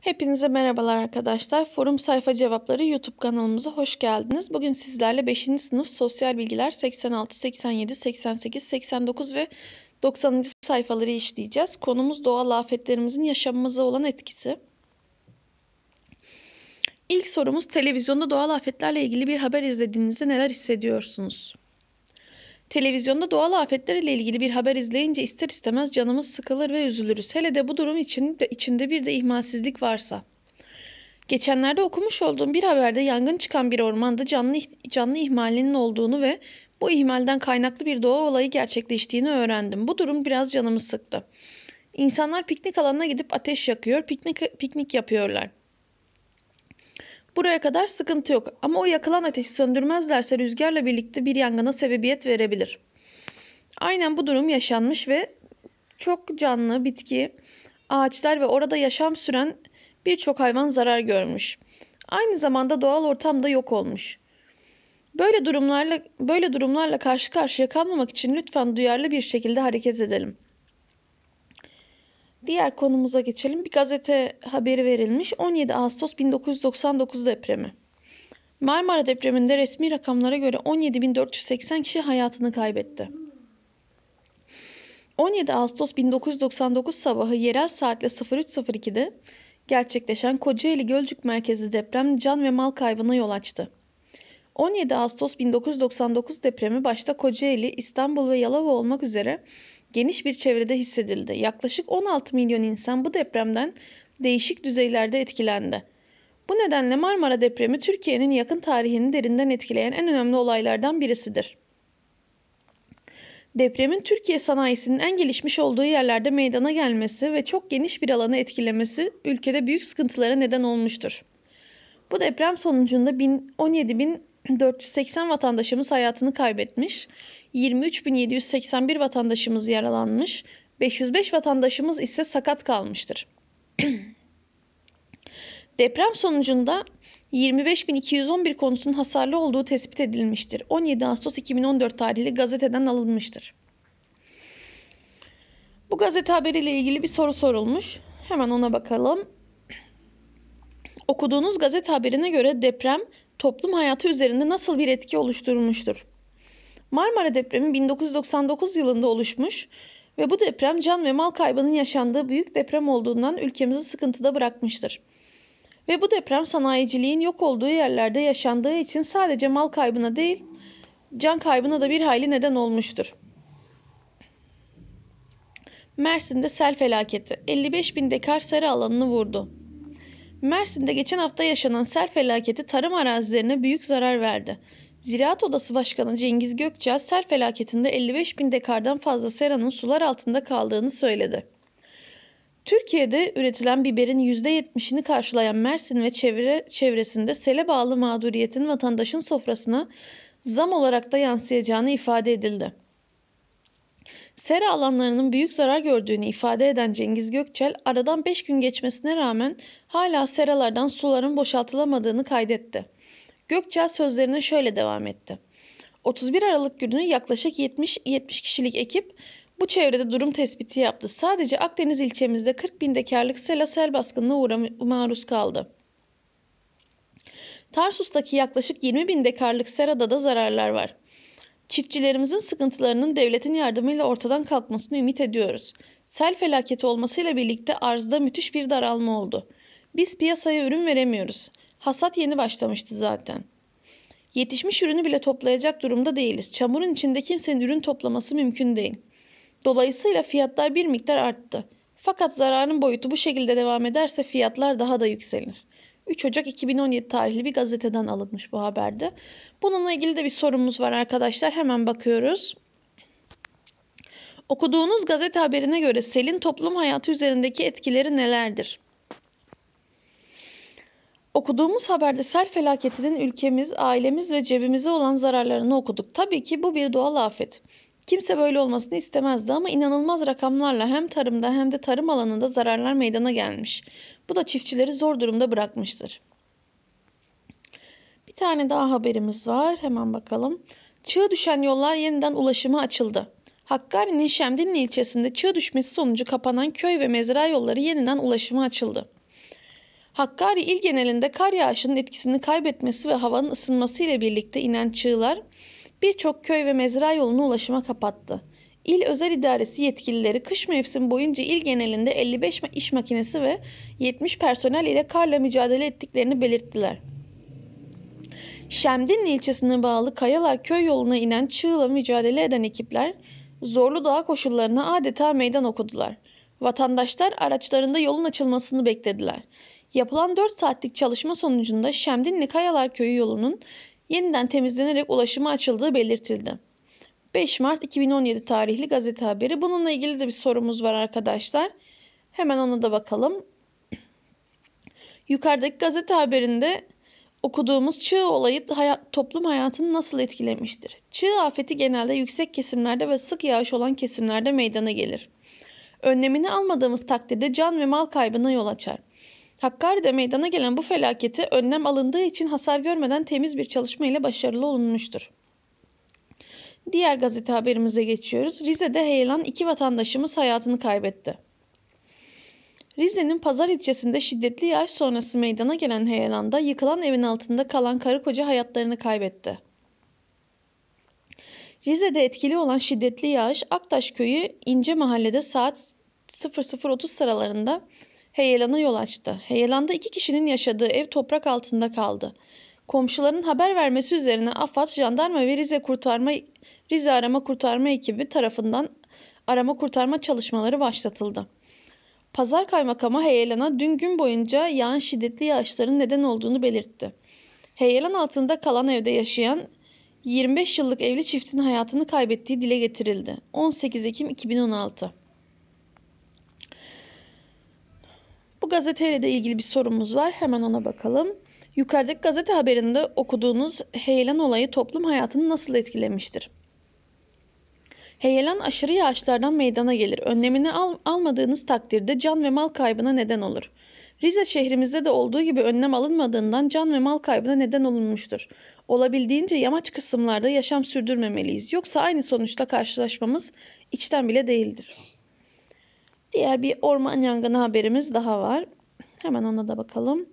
Hepinize merhabalar arkadaşlar. Forum Sayfa Cevapları YouTube kanalımıza hoş geldiniz. Bugün sizlerle 5. sınıf sosyal bilgiler 86, 87, 88, 89 ve 90. sayfaları işleyeceğiz. Konumuz doğal afetlerimizin yaşamımıza olan etkisi. İlk sorumuz televizyonda doğal afetlerle ilgili bir haber izlediğinizde neler hissediyorsunuz? Televizyonda doğal afetlerle ilgili bir haber izleyince ister istemez canımız sıkılır ve üzülürüz. Hele de bu durum için içinde bir de ihmalsizlik varsa. Geçenlerde okumuş olduğum bir haberde yangın çıkan bir ormanda canlı canlı ihmalinin olduğunu ve bu ihmalden kaynaklı bir doğa olayı gerçekleştiğini öğrendim. Bu durum biraz canımı sıktı. İnsanlar piknik alanına gidip ateş yakıyor, piknik piknik yapıyorlar. Buraya kadar sıkıntı yok ama o yakılan ateşi söndürmezlerse rüzgarla birlikte bir yangına sebebiyet verebilir. Aynen bu durum yaşanmış ve çok canlı, bitki, ağaçlar ve orada yaşam süren birçok hayvan zarar görmüş. Aynı zamanda doğal ortam da yok olmuş. Böyle durumlarla böyle durumlarla karşı karşıya kalmamak için lütfen duyarlı bir şekilde hareket edelim. Diğer konumuza geçelim. Bir gazete haberi verilmiş. 17 Ağustos 1999 depremi. Marmara depreminde resmi rakamlara göre 17.480 kişi hayatını kaybetti. 17 Ağustos 1999 sabahı yerel saatle 03.02'de gerçekleşen Kocaeli Gölcük merkezi deprem can ve mal kaybına yol açtı. 17 Ağustos 1999 depremi başta Kocaeli, İstanbul ve Yalova olmak üzere geniş bir çevrede hissedildi. Yaklaşık 16 milyon insan bu depremden değişik düzeylerde etkilendi. Bu nedenle Marmara depremi Türkiye'nin yakın tarihini derinden etkileyen en önemli olaylardan birisidir. Depremin Türkiye sanayisinin en gelişmiş olduğu yerlerde meydana gelmesi ve çok geniş bir alanı etkilemesi ülkede büyük sıkıntılara neden olmuştur. Bu deprem sonucunda 17.480 vatandaşımız hayatını kaybetmiş, 23.781 vatandaşımız yaralanmış, 505 vatandaşımız ise sakat kalmıştır. Deprem sonucunda 25.211 konusunun hasarlı olduğu tespit edilmiştir. 17 Ağustos 2014 tarihli gazeteden alınmıştır. Bu gazete haberiyle ilgili bir soru sorulmuş. Hemen ona bakalım. Okuduğunuz gazete haberine göre deprem toplum hayatı üzerinde nasıl bir etki oluşturmuştur? Marmara depremi 1999 yılında oluşmuş ve bu deprem can ve mal kaybının yaşandığı büyük deprem olduğundan ülkemizi sıkıntıda bırakmıştır. Ve bu deprem sanayiciliğin yok olduğu yerlerde yaşandığı için sadece mal kaybına değil, can kaybına da bir hayli neden olmuştur. Mersin'de sel felaketi 55 bin dekar sarı alanını vurdu. Mersin'de geçen hafta yaşanan sel felaketi tarım arazilerine büyük zarar verdi. Ziraat Odası Başkanı Cengiz Gökçe sel felaketinde 55 bin dekardan fazla seranın sular altında kaldığını söyledi. Türkiye'de üretilen biberin %70'ini karşılayan Mersin ve çevre, çevresinde sele bağlı mağduriyetin vatandaşın sofrasına zam olarak da yansıyacağını ifade edildi. Sera alanlarının büyük zarar gördüğünü ifade eden Cengiz Gökçel, aradan 5 gün geçmesine rağmen hala seralardan suların boşaltılamadığını kaydetti. Gökçe sözlerine şöyle devam etti. 31 Aralık günü yaklaşık 70-70 kişilik ekip bu çevrede durum tespiti yaptı. Sadece Akdeniz ilçemizde 40 bin dekarlık sela sel baskınına uğram maruz kaldı. Tarsus'taki yaklaşık 20 bin dekarlık serada da zararlar var. Çiftçilerimizin sıkıntılarının devletin yardımıyla ortadan kalkmasını ümit ediyoruz. Sel felaketi olmasıyla birlikte arzda müthiş bir daralma oldu. Biz piyasaya ürün veremiyoruz. Hasat yeni başlamıştı zaten. Yetişmiş ürünü bile toplayacak durumda değiliz. Çamurun içinde kimsenin ürün toplaması mümkün değil. Dolayısıyla fiyatlar bir miktar arttı. Fakat zararın boyutu bu şekilde devam ederse fiyatlar daha da yükselir. 3 Ocak 2017 tarihli bir gazeteden alınmış bu haberde. Bununla ilgili de bir sorumuz var arkadaşlar. Hemen bakıyoruz. Okuduğunuz gazete haberine göre selin toplum hayatı üzerindeki etkileri nelerdir? Okuduğumuz haberde sel felaketinin ülkemiz, ailemiz ve cebimize olan zararlarını okuduk. Tabii ki bu bir doğal afet. Kimse böyle olmasını istemezdi ama inanılmaz rakamlarla hem tarımda hem de tarım alanında zararlar meydana gelmiş. Bu da çiftçileri zor durumda bırakmıştır. Bir tane daha haberimiz var. Hemen bakalım. Çığ düşen yollar yeniden ulaşıma açıldı. Hakkari'nin Şemdinli ilçesinde çığ düşmesi sonucu kapanan köy ve mezra yolları yeniden ulaşıma açıldı. Hakkari il genelinde kar yağışının etkisini kaybetmesi ve havanın ısınması ile birlikte inen çığlar birçok köy ve mezra yolunu ulaşıma kapattı. İl özel idaresi yetkilileri kış mevsim boyunca il genelinde 55 iş makinesi ve 70 personel ile karla mücadele ettiklerini belirttiler. Şemdin ilçesine bağlı Kayalar köy yoluna inen çığla mücadele eden ekipler zorlu dağ koşullarına adeta meydan okudular. Vatandaşlar araçlarında yolun açılmasını beklediler. Yapılan 4 saatlik çalışma sonucunda Şemdinli Kayalar Köyü yolunun yeniden temizlenerek ulaşıma açıldığı belirtildi. 5 Mart 2017 tarihli gazete haberi. Bununla ilgili de bir sorumuz var arkadaşlar. Hemen ona da bakalım. Yukarıdaki gazete haberinde okuduğumuz çığ olayı hayat, toplum hayatını nasıl etkilemiştir? Çığ afeti genelde yüksek kesimlerde ve sık yağış olan kesimlerde meydana gelir. Önlemini almadığımız takdirde can ve mal kaybına yol açar. Hakkari'de meydana gelen bu felaketi önlem alındığı için hasar görmeden temiz bir çalışma ile başarılı olunmuştur. Diğer gazete haberimize geçiyoruz. Rize'de heyelan iki vatandaşımız hayatını kaybetti. Rize'nin Pazar ilçesinde şiddetli yağış sonrası meydana gelen heyelanda yıkılan evin altında kalan karı koca hayatlarını kaybetti. Rize'de etkili olan şiddetli yağış Aktaş Köyü İnce Mahallede saat 00.30 sıralarında heyelana yol açtı. Heyelanda iki kişinin yaşadığı ev toprak altında kaldı. Komşuların haber vermesi üzerine AFAD, jandarma ve Rize kurtarma Rize arama kurtarma ekibi tarafından arama kurtarma çalışmaları başlatıldı. Pazar kaymakamı heyelana dün gün boyunca yağan şiddetli yağışların neden olduğunu belirtti. Heyelan altında kalan evde yaşayan 25 yıllık evli çiftin hayatını kaybettiği dile getirildi. 18 Ekim 2016 gazeteyle de ilgili bir sorumuz var. Hemen ona bakalım. Yukarıdaki gazete haberinde okuduğunuz heyelan olayı toplum hayatını nasıl etkilemiştir? Heyelan aşırı yağışlardan meydana gelir. Önlemini al almadığınız takdirde can ve mal kaybına neden olur. Rize şehrimizde de olduğu gibi önlem alınmadığından can ve mal kaybına neden olunmuştur. Olabildiğince yamaç kısımlarda yaşam sürdürmemeliyiz. Yoksa aynı sonuçla karşılaşmamız içten bile değildir. Diğer bir orman yangını haberimiz daha var. Hemen ona da bakalım.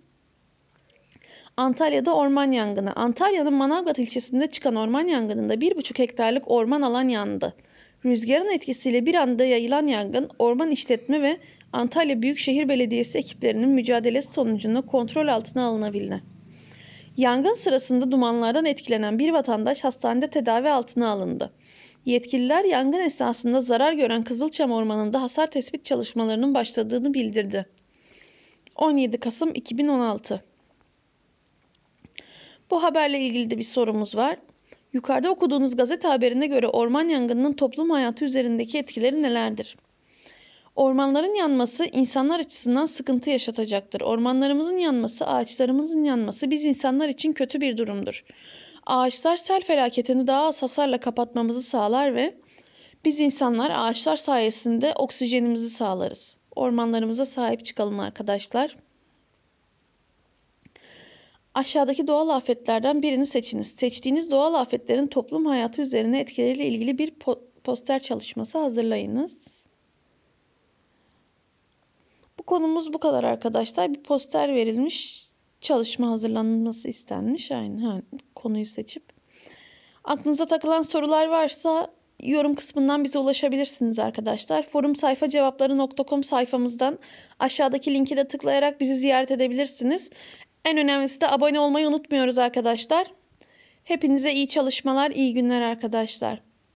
Antalya'da orman yangını. Antalya'nın Manavgat ilçesinde çıkan orman yangınında 1,5 hektarlık orman alan yandı. Rüzgarın etkisiyle bir anda yayılan yangın orman işletme ve Antalya Büyükşehir Belediyesi ekiplerinin mücadelesi sonucunda kontrol altına alınabildi. Yangın sırasında dumanlardan etkilenen bir vatandaş hastanede tedavi altına alındı. Yetkililer yangın esnasında zarar gören Kızılçam Ormanı'nda hasar tespit çalışmalarının başladığını bildirdi. 17 Kasım 2016 Bu haberle ilgili de bir sorumuz var. Yukarıda okuduğunuz gazete haberine göre orman yangınının toplum hayatı üzerindeki etkileri nelerdir? Ormanların yanması insanlar açısından sıkıntı yaşatacaktır. Ormanlarımızın yanması, ağaçlarımızın yanması biz insanlar için kötü bir durumdur. Ağaçlar sel felaketini daha az hasarla kapatmamızı sağlar ve biz insanlar ağaçlar sayesinde oksijenimizi sağlarız. Ormanlarımıza sahip çıkalım arkadaşlar. Aşağıdaki doğal afetlerden birini seçiniz. Seçtiğiniz doğal afetlerin toplum hayatı üzerine etkileriyle ilgili bir poster çalışması hazırlayınız. Bu konumuz bu kadar arkadaşlar. Bir poster verilmiş çalışma hazırlanması istenmiş. Aynı ha, konuyu seçip. Aklınıza takılan sorular varsa yorum kısmından bize ulaşabilirsiniz arkadaşlar. Forum sayfa cevapları.com sayfamızdan aşağıdaki linki de tıklayarak bizi ziyaret edebilirsiniz. En önemlisi de abone olmayı unutmuyoruz arkadaşlar. Hepinize iyi çalışmalar, iyi günler arkadaşlar.